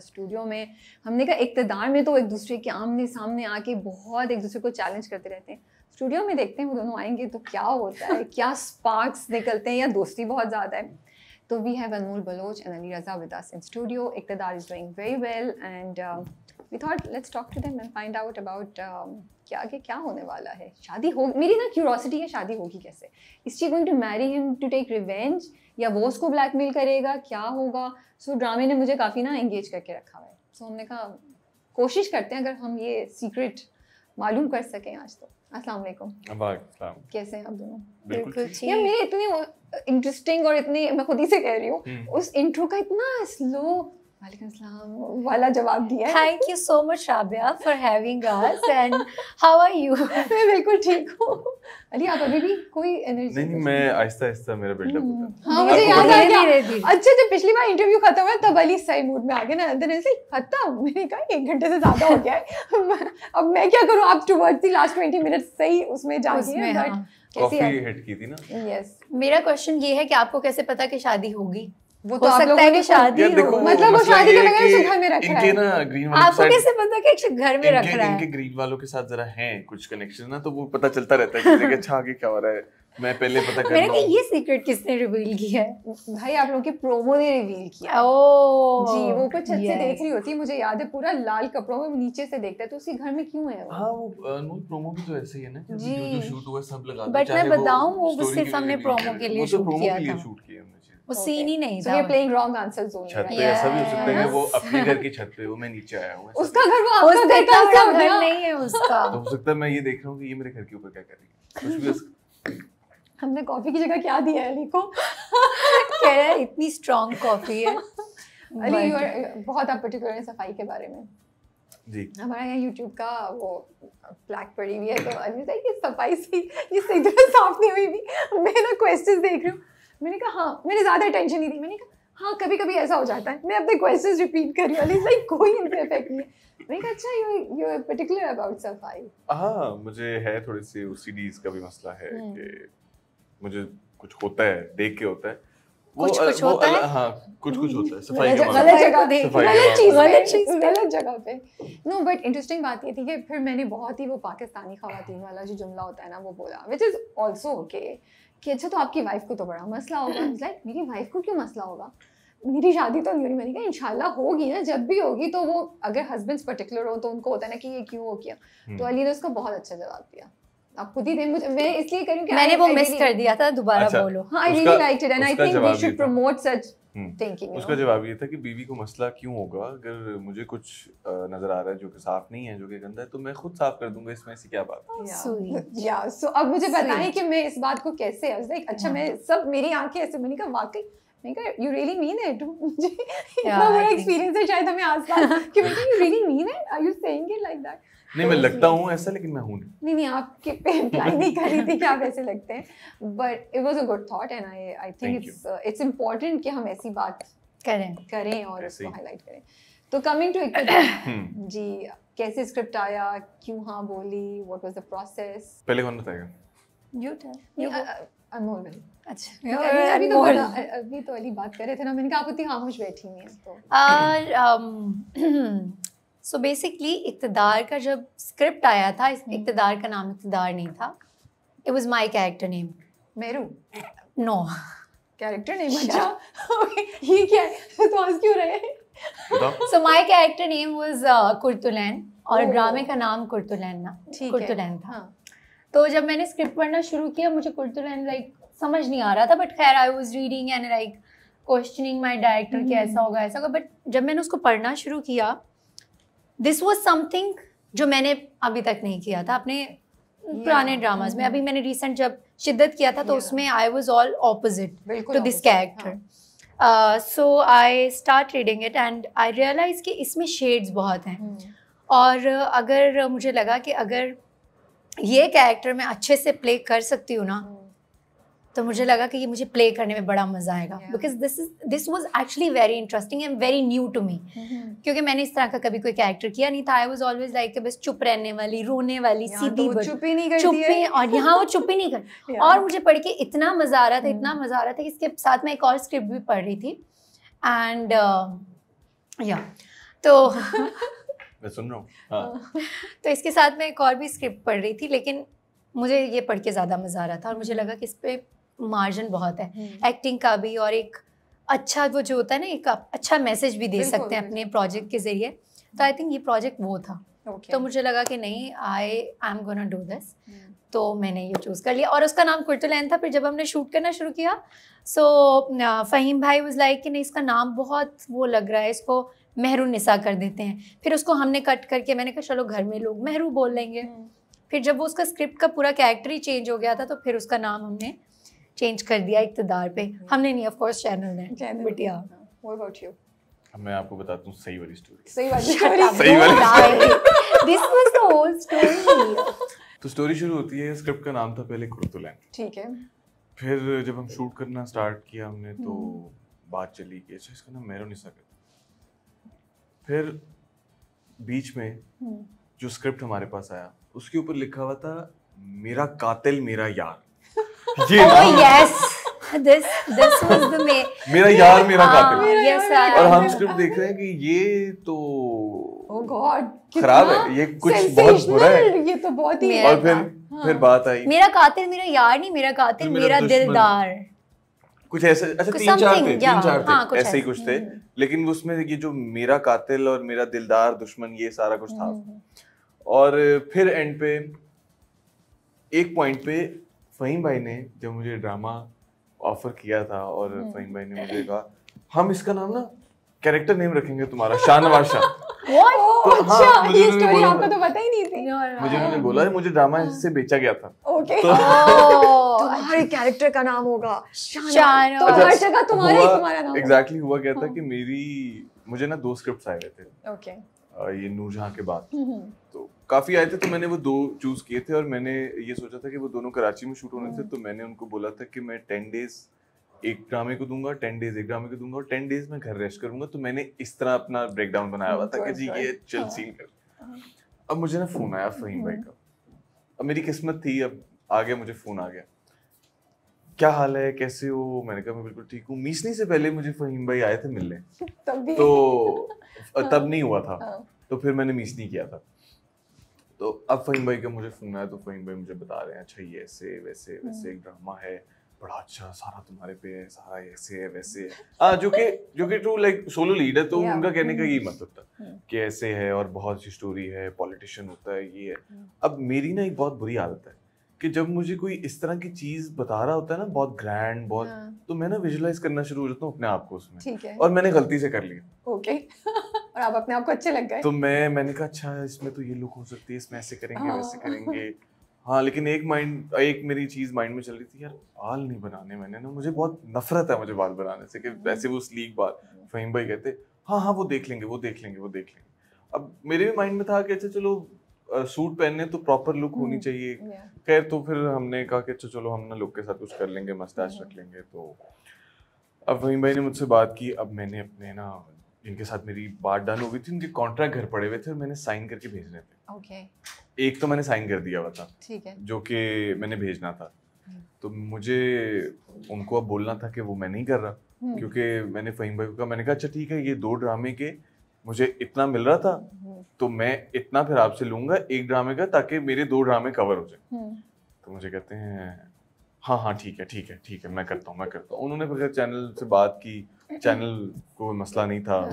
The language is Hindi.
स्टूडियो में हमने कहा इकतदार में तो एक दूसरे के आमने सामने आके बहुत एक दूसरे को चैलेंज करते रहते हैं स्टूडियो में देखते हैं वो दोनों आएंगे तो क्या होता है क्या स्पार्क्स निकलते हैं या दोस्ती बहुत ज़्यादा है तो we have Anmol Baloch and Ali Raza with us in studio Iqtidar is doing very well and we thought let's talk to them and find out about क्या आगे क्या होने वाला है शादी हो मेरी ना क्यूरोसिटी है शादी होगी कैसे इस चीज going to marry him to take revenge या वो उसको ब्लैकमेल करेगा क्या होगा सो so, ड्रामे ने मुझे काफ़ी ना एंगेज करके रखा है सो so, हमने कहा कोशिश करते हैं अगर हम ये सीक्रेट मालूम कर सकें आज तो अस्सलाम वालेकुम कैसे हैं आप दोनों बिल्कुल या मेरे इतने इंटरेस्टिंग uh, और इतने मैं खुद ही से कह रही हूँ हम्म। उस इंट्रो का इतना स्लो वाला जवाब दिया thank you so much Rabia for having us and how are you मैं बिल्कुल ठीक हूँ अली आप अभी भी कोई एनर्जी नहीं नहीं मैं आहिस्ता आहिस्ता मेरा बिल्डअप होता है हम्म। हाँ मुझे याद आ गया अच्छा जब पिछली बार इंटरव्यू खत्म हुआ तब अली सही मूड में आ गए ना देन से खत्म मैंने कहा एक घंटे से ज्यादा हो गया है अब मैं क्या करूँ आप टुवर्ड्स दी लास्ट 20 मिनट सही उसमें जा रही है बट कॉफी हिट की थी ना यस मेरा क्वेश्चन ये है कि आपको कैसे पता कि शादी होगी वो तो, तो शादी मतलब वो शादी के बगैर में रख रहा है ना ग्रीन आपको कैसे पता कि घर में रख रहा है इनके ग्रीन वालों के साथ जरा कुछ कनेक्शन ना तो वो पता चलता रहता है कि अच्छा आगे क्या हो रहा है मैं पहले पता कर ये सीक्रेट किसने रिवील किया है भाई आप लोगों के प्रोमो ने रिवील किया ओ जी वो कुछ छत से देख रही होती मुझे याद है पूरा लाल कपड़ों में नीचे से देखता है तो उसी घर में क्यों है हाँ वो अनमोल प्रोमो भी तो ऐसे ही है ना जी जो शूट हुआ सब लगा बट मैं बताऊँ वो सिर्फ हमने प्रोमो के लिए शूट किया तो था वो सीन ही नहीं था प्लेइंग रॉन्ग आंसर्स ओनली छत पे ऐसा भी हो सकता है वो अपने घर की छत पे हो मैं नीचे आया हूं उसका घर वो आपका घर का उसका घर नहीं है उसका तो हो सकता है मैं ये देख रहा हूं कि ये मेरे घर के ऊपर क्या कर रही है हमने कॉफी की जगह क्या दिया है अली को कह रहा है इतनी स्ट्रांग कॉफी है अली यू आर uh, बहुत आप पर्टिकुलर सफाई के बारे में हमारा यहाँ यूट्यूब का वो प्लैक uh, पड़ी हुई है तो अली ये सफाई से ये सही साफ नहीं हुई भी मैं ना क्वेश्चन देख रही हूँ मैंने कहा हाँ मैंने ज़्यादा टेंशन नहीं दी मैंने कहा हाँ कभी कभी ऐसा हो जाता है मैं अपने क्वेश्चन रिपीट कर रही हूँ लाइक कोई इनसे इफेक्ट नहीं मैंने कहा अच्छा you you are particular about सफाई हाँ मुझे है थोड़ी सी ओसीडीज का भी मसला है हम्म। कि मुझे कुछ होता है देख के होता है कुछ कुछ होता है हाँ कुछ कुछ होता है सफाई के बारे में जगह देख गलत चीज गलत चीज गलत जगह पे नो बट इंटरेस्टिंग बात ये थी कि फिर मैंने बहुत ही वो पाकिस्तानी खवातीन वाला जो जुमला होता है ना वो बोला विच इज़ ऑल्सो ओके कि अच्छा तो आपकी वाइफ को तो बड़ा मसला होगा लाइक मेरी वाइफ को क्यों मसला होगा मेरी शादी तो नहीं होनी मैंने कहा इनशाला होगी ना जब भी होगी तो वो अगर हस्बैंड्स पर्टिकुलर हो तो उनको होता है ना कि ये क्यों हो गया हम्म। तो अली ने उसका बहुत अच्छा जवाब दिया आप खुद ही दें मुझे मैं इसलिए करूं कि मैंने वो मिस कर दिया था दोबारा अच्छा, बोलो हां I really like it and I think we should promote such thinking उसका हम्म। जवाब ये था कि बीवी को मसला क्यों होगा अगर मुझे कुछ नजर आ रहा है जो कि साफ नहीं है जो कि गंदा है तो मैं खुद साफ कर दूंगा इसमें ऐसी क्या बात या सो अब मुझे है कि मैं इस बात को कैसे अच्छा हाँ। मैं सब मेरी आंखें ऐसे बनी का वाकई मैंने कहा यू रियली मीन इट इतना बुरा एक्सपीरियंस है शायद हमें कि you really mean it are you saying it like that नहीं मैं तो लगता हूँ ऐसा लेकिन मैं हूँ नहीं नहीं आपके पे इम्प्लाई नहीं कर रही थी कि आप ऐसे लगते हैं but it was a good thought and I I think it's it's important कि हम ऐसी बात करें करें और उसको हाईलाइट करें तो कमिंग हम्म। टू जी कैसे स्क्रिप्ट आया क्यों हाँ बोली व्हाट वाज द प्रोसेस पहले कौन बताएगा यू टेल अनमोल अच्छा। तो तो तो। um, का जब हम्म। का नाम कैरेक्टर नेम अच्छा। क्यों सो माई कैरेक्टर नेम ड्रामे का नाम कुर्तुलैन ना कुर्तुलैन था तो जब मैंने स्क्रिप्ट पढ़ना शुरू किया मुझे कुर्तुल एंड लाइक समझ नहीं आ रहा था बट खैर I was reading and like questioning my director कि ऐसा होगा ऐसा होगा बट जब मैंने उसको पढ़ना शुरू किया दिस वॉज समथिंग जो मैंने अभी तक नहीं किया था अपने पुराने ड्रामाज में mm-hmm. अभी मैंने रिसेंट जब शिद्दत किया था तो उसमें I was all opposite to this character so I start reading it and I realize कि इसमें शेड्स बहुत हैं hmm. और अगर मुझे लगा कि अगर ये कैरेक्टर मैं अच्छे से प्ले कर सकती हूँ ना hmm. तो मुझे लगा कि ये मुझे प्ले करने में बड़ा मज़ा आएगा because this is this was actually very interesting and very new to me क्योंकि मैंने इस तरह का कभी कोई कैरेक्टर किया नहीं था आई वॉज ऑलवेज लाइक बस चुप रहने वाली रोने वाली सीधी तो चुप ही नहीं कर चुपे और यहाँ वो चुप ही नहीं कर और मुझे पढ़ के इतना मज़ा आ रहा था इतना mm. मज़ा आ रहा था कि इसके साथ मैं एक और स्क्रिप्ट भी पढ़ रही थी एंड या uh, तो मैं सुन रहा हूँ हाँ। हाँ। तो इसके साथ मैं एक और भी स्क्रिप्ट पढ़ रही थी लेकिन मुझे ये पढ़ के ज़्यादा मज़ा आ रहा था और मुझे लगा कि इस पर मार्जिन बहुत है एक्टिंग हम्म। का भी और एक अच्छा वो जो होता है ना एक अच्छा मैसेज भी दे सकते हैं अपने प्रोजेक्ट के ज़रिए तो आई थिंक ये प्रोजेक्ट वो था तो मुझे लगा कि नहीं I I am gonna do this तो मैंने ये चूज़ कर लिया और उसका नाम कुर्टलैन था फिर जब हमने शूट करना शुरू किया सो so, फहीम भाई वॉज लाइक कि नहीं इसका नाम बहुत वो लग रहा है इसको महरू निसा कर देते हैं फिर उसको हमने कट करके मैंने कहा चलो घर में लोग महरू बोल लेंगे हम्म। फिर जब वो उसका स्क्रिप्ट का पूरा कैरेक्टर ही चेंज हो गया था तो फिर उसका नाम हमने चेंज कर दिया इकतदार पे हम्म। हमने नहीं ऑफकोर्स चैनल ने हाँ, बट मैं आपको बताता हूँ सही वाली स्टोरी सही वाली सही वाली this was the whole story तो स्टोरी शुरू होती है स्क्रिप्ट का नाम था पहले कुर्तुलैन ठीक है फिर जब हम शूट करना स्टार्ट किया हमने तो हम्म। बात चली कि अच्छा इसका नाम मेरो निसा कर फिर बीच में हम्म। जो स्क्रिप्ट हमारे पास आया उसके ऊपर लिखा हुआ था मेरा कातिल मेरा यार ये oh, yes. this, this was the main. मेरा यार मेरा हाँ, कातिल यस और हम स्क्रिप्ट देख रहे हैं कि ये तो ओ oh, गॉड खराब है ये कुछ बहुत बुरा है ये तो बहुत ही और फिर हाँ. फिर बात आई मेरा कातिल मेरा यार नहीं मेरा कातिल तो मेरा दिलदार कुछ ऐसे अच्छा तीन चार थे तीन चार थे हाँ, ऐसे ही कुछ थे हम्म। लेकिन उसमें ये जो मेरा कातिल और मेरा दिलदार दुश्मन ये सारा कुछ था हम्म, हम्म। और फिर एंड पे एक पॉइंट पे फहीम भाई ने जब मुझे ड्रामा ऑफर किया था और फहीम भाई ने मुझे कहा हम इसका नाम ना कैरेक्टर नेम रखेंगे तुम्हारा शाहनवाज शाह Oh, तो अच्छा, हाँ, मुझे उन्होंने बोला तो मुझे ड्रामा हाँ। से बेचा गया था कैरेक्टर तो- oh, का नाम होगा अच्छा, हुआ क्या था हाँ। कि मेरी मुझे ना दो स्क्रिप्ट आए हुए थे ये नूरजहाँ के बाद हम्म, हम्म। तो काफ़ी आए थे तो मैंने वो दो चूज़ किए थे और मैंने ये सोचा था कि वो दोनों कराची में शूट होने थे तो मैंने उनको बोला था कि मैं टेन डेज़ एक ड्रामे को दूंगा टेन डेज एक ड्रामे को दूंगा और टेन डेज में घर रेस्ट करूंगा तो मैंने इस तरह अपना ब्रेकडाउन बनाया हुआ था कि जी ये चल सीन हाँ। कर हाँ। अब मुझे ना फोन आया हम्म। फहीम भाई का अब मेरी किस्मत थी अब आगे मुझे फोन आ गया क्या हाल है कैसे हो मैंने कहा मैं बिल्कुल ठीक हूँ मीसनी से पहले मुझे फहीम भाई आए थे मिलने तब तो हाँ। तब नहीं हुआ था तो फिर मैंने मीसनी किया था तो अब फहीम भाई का मुझे फोन आया तो फहीम भाई मुझे बता रहे हैं अच्छा ये ऐसे वैसे वैसे हम्म। एक ड्रामा है बड़ा अच्छा सारा तुम्हारे पे है सारा ऐसे है वैसे है आ, जो कि जो कि टू लाइक सोलो लीडर तो उनका कहने का ये मतलब था hmm. कि ऐसे है और बहुत सी स्टोरी है पॉलिटिशियन होता है ये है hmm. अब मेरी ना एक बहुत बुरी आदत है कि जब मुझे कोई इस तरह की चीज बता रहा होता है ना बहुत ग्रैंड बहुत हाँ। तो मैं ना विजुलाइज करना शुरू हो जाता हूँ अपने आप को उसमें ठीक है और मैंने गलती से कर लिया ओके और आप अपने आप को अच्छे लग गए तो मैं मैंने कहा अच्छा इसमें तो ये लुक हो सकती है इसमें ऐसे करेंगे हाँ। वैसे करेंगे हाँ लेकिन एक माइंड एक मेरी चीज़ माइंड में चल रही थी यार बाल नहीं बनाने मैंने ना मुझे बहुत नफरत है मुझे बाल बनाने से कि हम्म। वैसे वो स्लीक बाल फहीम भाई कहते हाँ हाँ वो देख लेंगे वो देख लेंगे वो देख लेंगे अब मेरे भी माइंड में था कि अच्छा चलो सूट पहनने तो प्रॉपर लुक होनी हम्म। चाहिए खैर तो फिर हमने कहा कि अच्छा चलो हम ना लुक के साथ कुछ कर लेंगे मस्ताज रख लेंगे तो अब फहीम भाई ने मुझसे बात की अब मैंने अपने ना जिनके साथ मेरी बात डाल हो गई थी उनके कॉन्ट्रैक्ट घर पड़े हुए थे और मैंने साइन करके भेजने थे एक तो मैंने साइन कर दिया हुआ था ठीक है जो कि मैंने भेजना था हम्म। तो मुझे उनको अब बोलना था कि वो मैं नहीं कर रहा हम्म। क्योंकि मैंने फहीम भाई को कहा मैंने कहा अच्छा ठीक है ये दो ड्रामे के मुझे इतना मिल रहा था हम्म। तो मैं इतना फिर आपसे लूंगा एक ड्रामे का ताकि मेरे दो ड्रामे कवर हो जाए तो मुझे कहते हैं हाँ हाँ ठीक है ठीक है ठीक है मैं करता हूँ मैं करता हूँ उन्होंने फिर चैनल से बात की चैनल को मसला नहीं था